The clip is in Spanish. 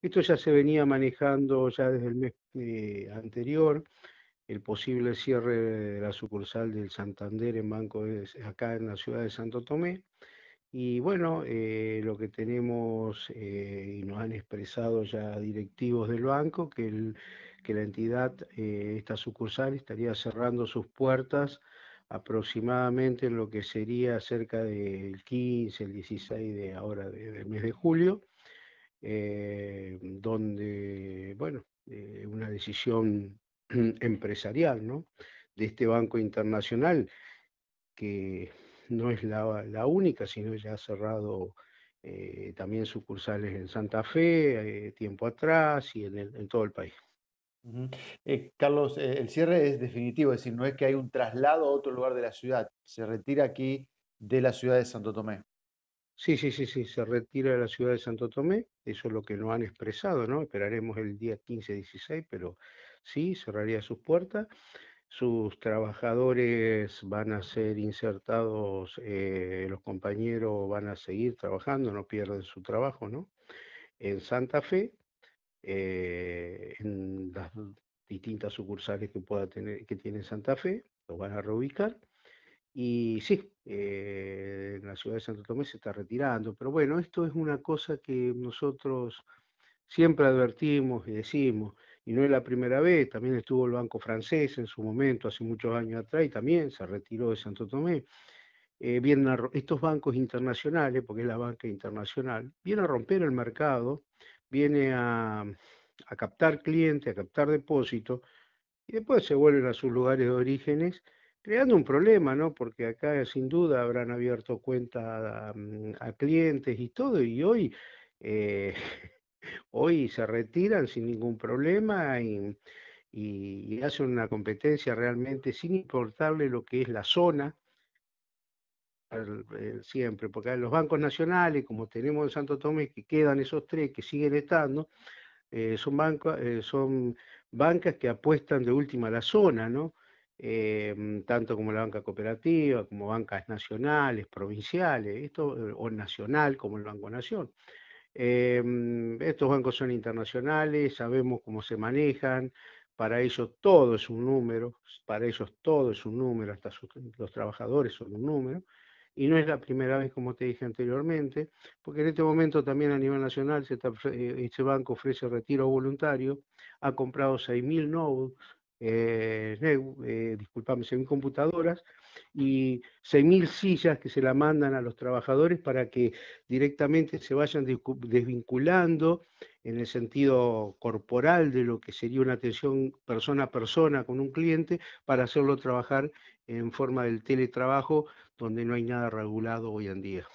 Esto ya se venía manejando ya desde el mes eh, anterior, el posible cierre de la sucursal del Santander en Banco acá en la ciudad de Santo Tomé. Y bueno, eh, lo que tenemos eh, y nos han expresado ya directivos del banco, que, que la entidad, esta sucursal, estaría cerrando sus puertas aproximadamente en lo que sería cerca del 15, el 16 de ahora del mes de julio eh, donde, bueno, eh, una decisión empresarial, ¿no? De este Banco Internacional, que no es la, única, sino ya ha cerrado eh, también sucursales en Santa Fe, tiempo atrás y en, todo el país. Carlos, el cierre es definitivo, es decir, no es que hay un traslado a otro lugar de la ciudad, se retira aquí de la ciudad de Santo Tomé. Sí, sí, sí, sí, se retira de la ciudad de Santo Tomé, eso es lo que no han expresado, ¿no? Esperaremos el día 15-16, pero sí, cerraría sus puertas. Sus trabajadores van a ser insertados, eh, los compañeros van a seguir trabajando, no pierden su trabajo, ¿no? En Santa Fe, eh, en las distintas sucursales que pueda tener, que tiene Santa Fe, lo van a reubicar y sí, eh, la ciudad de Santo Tomé se está retirando, pero bueno, esto es una cosa que nosotros siempre advertimos y decimos, y no es la primera vez, también estuvo el Banco Francés en su momento, hace muchos años atrás, y también se retiró de Santo Tomé. Eh, estos bancos internacionales, porque es la banca internacional, viene a romper el mercado, viene a captar clientes, a captar depósitos, y después se vuelven a sus lugares de orígenes creando un problema, ¿no? Porque acá sin duda habrán abierto cuenta mm, a, clientes y todo, y hoy, eh, hoy se retiran sin ningún problema y, hacen una competencia realmente sin importarle lo que es la zona, eh, siempre, porque los bancos nacionales, como tenemos en Santo Tomé, que quedan esos tres, que siguen estando, eh, son, son bancas que apuestan de última la zona, ¿no? Eh, mm, tanto como la banca cooperativa, como bancas nacionales, provinciales, esto, eh, o nacional como el Banco Nación. Eh, mm, estos bancos son internacionales, sabemos cómo se manejan, para ellos todo es un número, para ellos todo es un número, hasta los trabajadores son un número, y no es la primera vez, como te dije anteriormente, porque en este momento también a nivel nacional se este banco ofrece retiro voluntario, ha comprado 6.000 nodos eh, eh, disculpame, y 6.000 sillas que se la mandan a los trabajadores para que directamente se vayan desvinculando en el sentido corporal de lo que sería una atención persona a persona con un cliente para hacerlo trabajar en forma del teletrabajo donde no hay nada regulado hoy en día.